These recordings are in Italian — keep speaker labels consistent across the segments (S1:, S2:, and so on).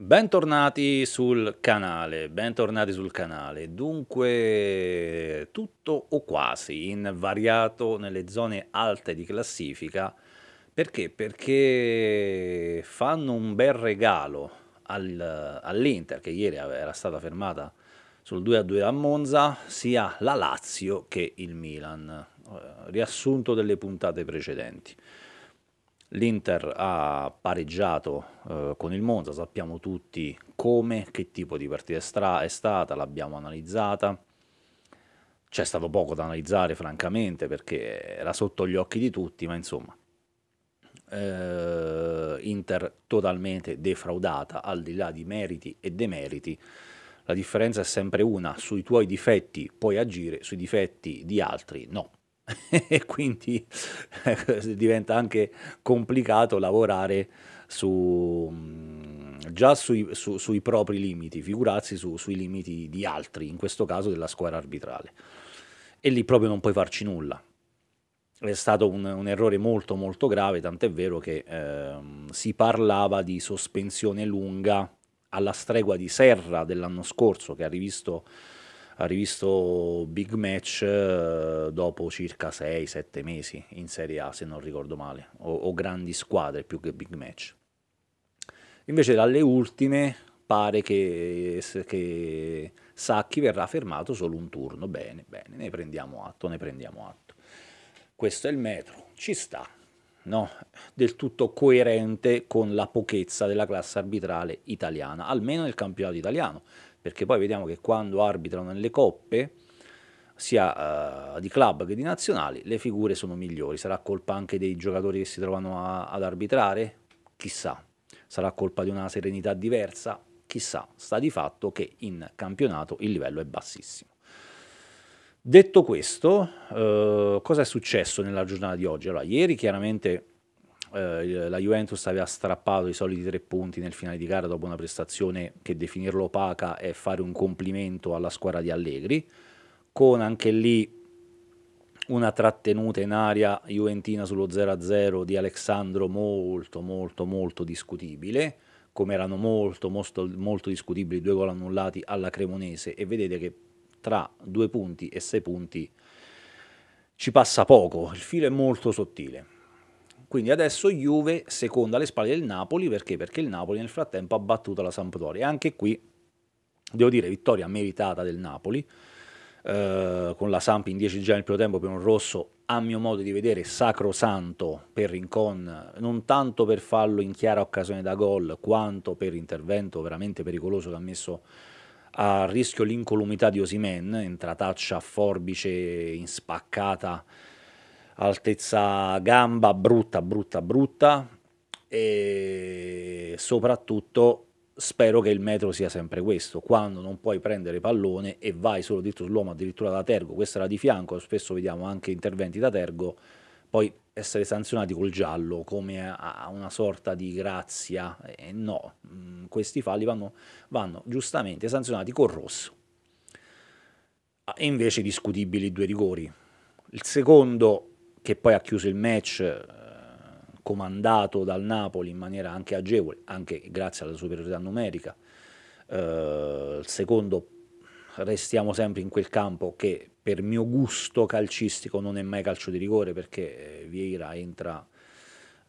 S1: Bentornati sul canale, bentornati sul canale. Dunque, tutto o quasi invariato nelle zone alte di classifica. Perché? Perché fanno un bel regalo al, all'Inter, che ieri era stata fermata sul 2-2 a Monza, sia la Lazio che il Milan. Eh, riassunto delle puntate precedenti. L'Inter ha pareggiato eh, con il Monza, sappiamo tutti come, che tipo di partita è stata, l'abbiamo analizzata. C'è stato poco da analizzare, francamente, perché era sotto gli occhi di tutti, ma insomma, eh, Inter totalmente defraudata, al di là di meriti e demeriti. La differenza è sempre una, sui tuoi difetti puoi agire, sui difetti di altri no. e quindi ecco, diventa anche complicato lavorare su, mm, già sui, su, sui, propri limiti, figurarsi su, sui limiti di altri, in questo caso della squadra arbitrale. E lì proprio non puoi farci nulla. È stato un, un errore molto molto grave, tant'è vero che eh, si parlava di sospensione lunga alla stregua di Serra dell'anno scorso che ha rivisto ha rivisto big match eh, dopo circa 6-7 mesi in Serie A, se non ricordo male, o, o grandi squadre più che big match. Invece dalle ultime pare che, che, Sacchi verrà fermato solo un turno. Bene, bene, ne prendiamo atto, ne prendiamo atto. Questo è il metro, ci sta, no? Del tutto coerente con la pochezza della classe arbitrale italiana, almeno nel campionato italiano perché poi vediamo che quando arbitrano nelle coppe, sia uh, di club che di nazionali, le figure sono migliori. Sarà colpa anche dei giocatori che si trovano a, ad arbitrare? Chissà. Sarà colpa di una serenità diversa? Chissà. Sta di fatto che in campionato il livello è bassissimo. Detto questo, uh, cosa è successo nella giornata di oggi? Allora, ieri chiaramente eh, la Juventus aveva strappato i soliti tre punti nel finale di gara dopo una prestazione che definirlo opaca è fare un complimento alla squadra di Allegri, con anche lì una trattenuta in aria juventina sullo 0-0 di Alessandro molto molto molto discutibile, come erano molto molto, molto discutibili i due gol annullati alla Cremonese e vedete che tra due punti e sei punti ci passa poco, il filo è molto sottile. Quindi adesso Juve seconda alle spalle del Napoli, perché? Perché il Napoli nel frattempo ha battuto la Sampdoria. E anche qui, devo dire, vittoria meritata del Napoli, eh, con la Samp in 10 già nel primo tempo per un rosso, a mio modo di vedere, sacrosanto per Rincon, non tanto per farlo in chiara occasione da gol, quanto per intervento veramente pericoloso che ha messo a rischio l'incolumità di Osimen, entrataccia a forbice in spaccata altezza gamba brutta, brutta, brutta e soprattutto spero che il metro sia sempre questo, quando non puoi prendere pallone e vai solo dritto sull'uomo, addirittura da tergo, questa era di fianco, spesso vediamo anche interventi da tergo, poi essere sanzionati col giallo come a una sorta di grazia, e no, mm, questi falli vanno, vanno giustamente sanzionati col rosso. Ah, e invece discutibili i due rigori. Il secondo che poi ha chiuso il match eh, comandato dal Napoli in maniera anche agevole, anche grazie alla superiorità numerica. Eh, secondo, restiamo sempre in quel campo che per mio gusto calcistico non è mai calcio di rigore perché eh, Vieira entra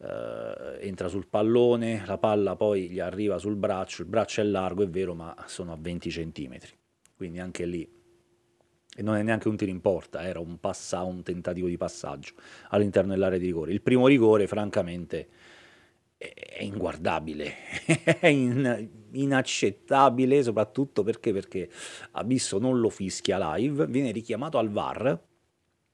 S1: Uh, entra sul pallone, la palla poi gli arriva sul braccio, il braccio è largo, è vero, ma sono a 20 centimetri, quindi anche lì e non è neanche un tiro in porta, era un, passa, un tentativo di passaggio all'interno dell'area di rigore. Il primo rigore, francamente, è inguardabile, è in, inaccettabile, soprattutto perché, perché Abisso non lo fischia live, viene richiamato al VAR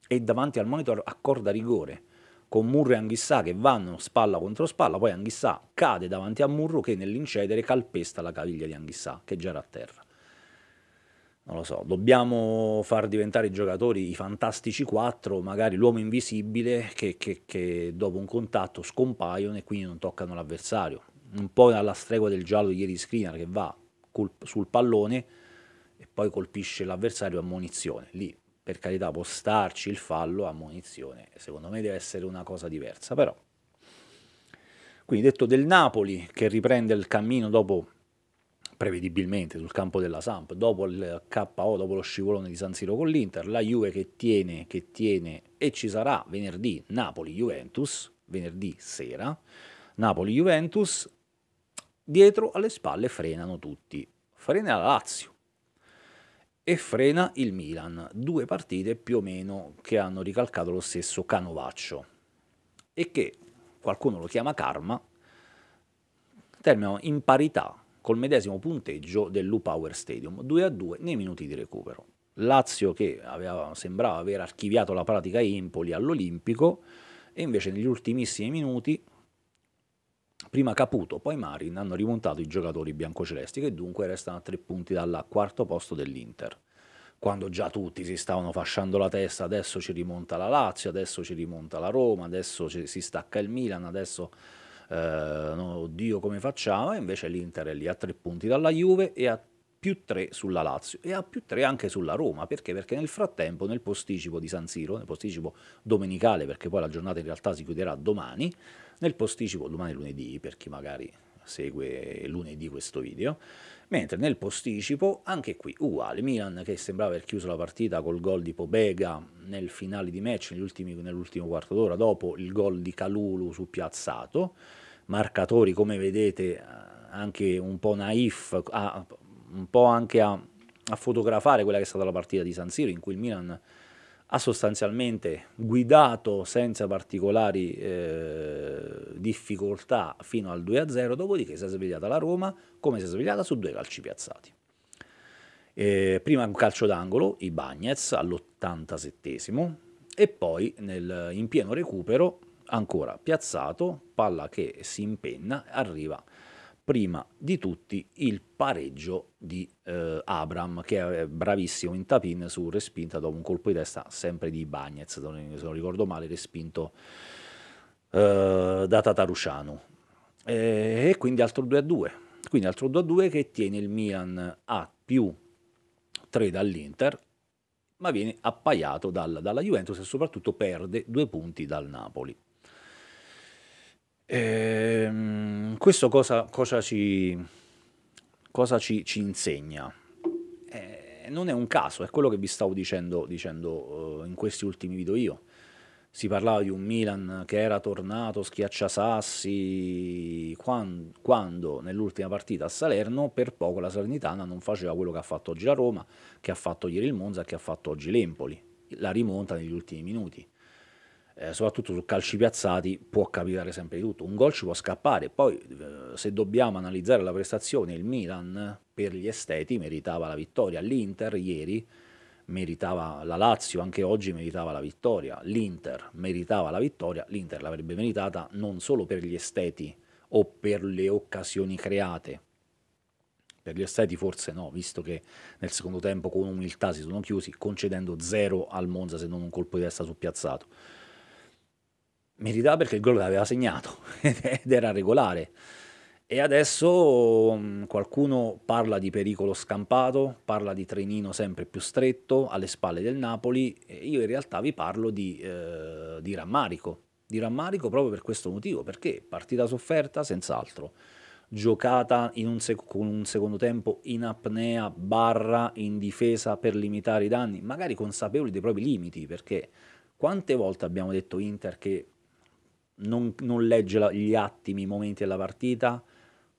S1: e davanti al monitor accorda rigore con Murro e Anghissà che vanno spalla contro spalla, poi Anghissà cade davanti a Murro che nell'incedere calpesta la caviglia di Anghissà che già era a terra non lo so, dobbiamo far diventare i giocatori i fantastici quattro, magari l'uomo invisibile che, che, che, dopo un contatto scompaiono e quindi non toccano l'avversario. Un po' alla stregua del giallo di ieri Screener che va sul pallone e poi colpisce l'avversario a munizione. Lì, per carità, può starci il fallo a munizione. Secondo me deve essere una cosa diversa, però. Quindi detto del Napoli che riprende il cammino dopo prevedibilmente sul campo della Samp, dopo il KO, dopo lo scivolone di San Siro con l'Inter, la Juve che tiene, che tiene e ci sarà venerdì Napoli-Juventus, venerdì sera, Napoli-Juventus, dietro alle spalle frenano tutti, frena la Lazio e frena il Milan, due partite più o meno che hanno ricalcato lo stesso canovaccio e che qualcuno lo chiama karma, terminano in parità col medesimo punteggio dell'U Power Stadium, 2-2 a nei minuti di recupero. Lazio che aveva, sembrava aver archiviato la pratica Empoli all'Olimpico e invece negli ultimissimi minuti prima Caputo, poi Marin hanno rimontato i giocatori biancocelesti che dunque restano a tre punti dal quarto posto dell'Inter. Quando già tutti si stavano fasciando la testa, adesso ci rimonta la Lazio, adesso ci rimonta la Roma, adesso ci, si stacca il Milan, adesso eh, no, oddio come facciamo, e invece l'Inter è lì a tre punti dalla Juve e a più tre sulla Lazio e a più tre anche sulla Roma, perché? Perché nel frattempo nel posticipo di San Siro, nel posticipo domenicale, perché poi la giornata in realtà si chiuderà domani, nel posticipo domani lunedì, per chi magari segue lunedì questo video, mentre nel posticipo anche qui uguale, Milan che sembrava aver chiuso la partita col gol di Pobega nel finale di match, nell'ultimo quarto d'ora, dopo il gol di Calulu su piazzato, marcatori come vedete anche un po' naif, a, un po' anche a, a fotografare quella che è stata la partita di San Siro in cui il Milan ha sostanzialmente guidato senza particolari eh, difficoltà fino al 2-0, dopodiché si è svegliata la Roma come si è svegliata su due calci piazzati. Eh, prima un calcio d'angolo, i Bagnets all'87 e poi nel, in pieno recupero, ancora piazzato, palla che si impenna, arriva prima di tutti il pareggio di eh, Abram, che è bravissimo in tapin su respinta dopo un colpo di testa sempre di Bagnets, se non ricordo male, respinto eh, da Tatarusciano. E, e, quindi altro 2 a 2. Quindi altro 2 a 2 che tiene il Milan a più 3 dall'Inter, ma viene appaiato dal, dalla Juventus e soprattutto perde due punti dal Napoli. E, ehm, questo cosa, cosa, ci, cosa ci, ci insegna? Eh, non è un caso, è quello che vi stavo dicendo, dicendo uh, in questi ultimi video io si parlava di un Milan che era tornato schiacciasassi quando, quando nell'ultima partita a Salerno per poco la Salernitana non faceva quello che ha fatto oggi la Roma, che ha fatto ieri il Monza, che ha fatto oggi l'Empoli, la rimonta negli ultimi minuti. Eh, soprattutto su calci piazzati può capitare sempre di tutto, un gol ci può scappare, poi eh, se dobbiamo analizzare la prestazione il Milan per gli esteti meritava la vittoria, l'Inter ieri meritava la Lazio, anche oggi meritava la vittoria, l'Inter meritava la vittoria, l'Inter l'avrebbe meritata non solo per gli esteti o per le occasioni create, per gli esteti forse no, visto che nel secondo tempo con umiltà si sono chiusi, concedendo zero al Monza se non un colpo di testa sul piazzato. Meritava perché il gol l'aveva segnato ed era regolare e adesso mm, qualcuno parla di pericolo scampato, parla di trenino sempre più stretto alle spalle del Napoli, io in realtà vi parlo di, eh, di rammarico, di rammarico proprio per questo motivo, perché partita sofferta senz'altro, giocata un sec- con un secondo tempo in apnea, barra, in difesa per limitare i danni, magari consapevoli dei propri limiti, perché quante volte abbiamo detto Inter che non, non legge la, gli attimi, i momenti della partita,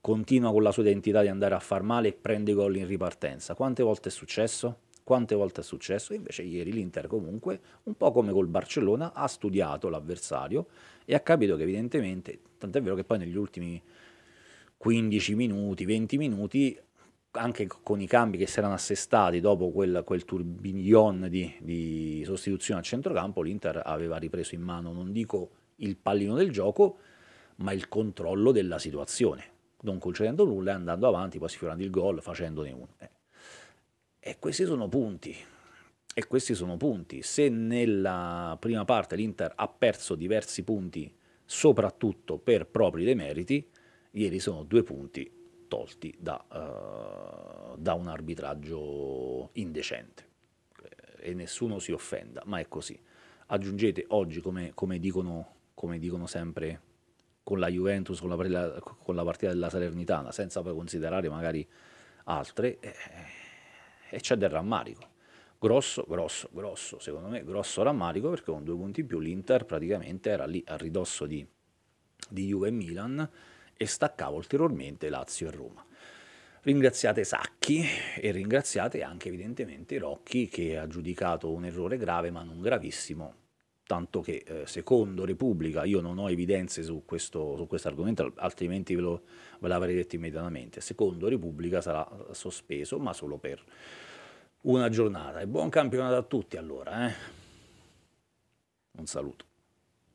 S1: continua con la sua identità di andare a far male e prende gol in ripartenza. Quante volte è successo? Quante volte è successo? Invece ieri l'Inter comunque, un po' come col Barcellona, ha studiato l'avversario e ha capito che evidentemente, tant'è vero che poi negli ultimi 15 minuti, 20 minuti, anche con i cambi che si erano assestati dopo quel, quel tourbillon di, di sostituzione al centrocampo, l'Inter aveva ripreso in mano, non dico il pallino del gioco, ma il controllo della situazione non concedendo nulla e andando avanti, poi sfiorando il gol, facendone uno. Eh. E questi sono punti. E questi sono punti. Se nella prima parte l'Inter ha perso diversi punti, soprattutto per propri demeriti, ieri sono due punti tolti da, uh, da un arbitraggio indecente. Eh, e nessuno si offenda, ma è così. Aggiungete oggi, come, come, dicono, come dicono sempre con la Juventus, con la, con la partita della Salernitana, senza poi considerare magari altre, e, eh, eh, e c'è del rammarico. Grosso, grosso, grosso, secondo me, grosso rammarico perché con due punti in più l'Inter praticamente era lì a ridosso di, di Juve e Milan e staccava ulteriormente Lazio e Roma ringraziate Sacchi e ringraziate anche evidentemente Rocchi che ha giudicato un errore grave ma non gravissimo tanto che eh, secondo Repubblica io non ho evidenze su questo, su quest argomento, altrimenti ve, lo, ve l'avrei detto immediatamente, secondo Repubblica sarà eh, sospeso, ma solo per una giornata. E buon campionato a tutti allora. Eh? Un saluto.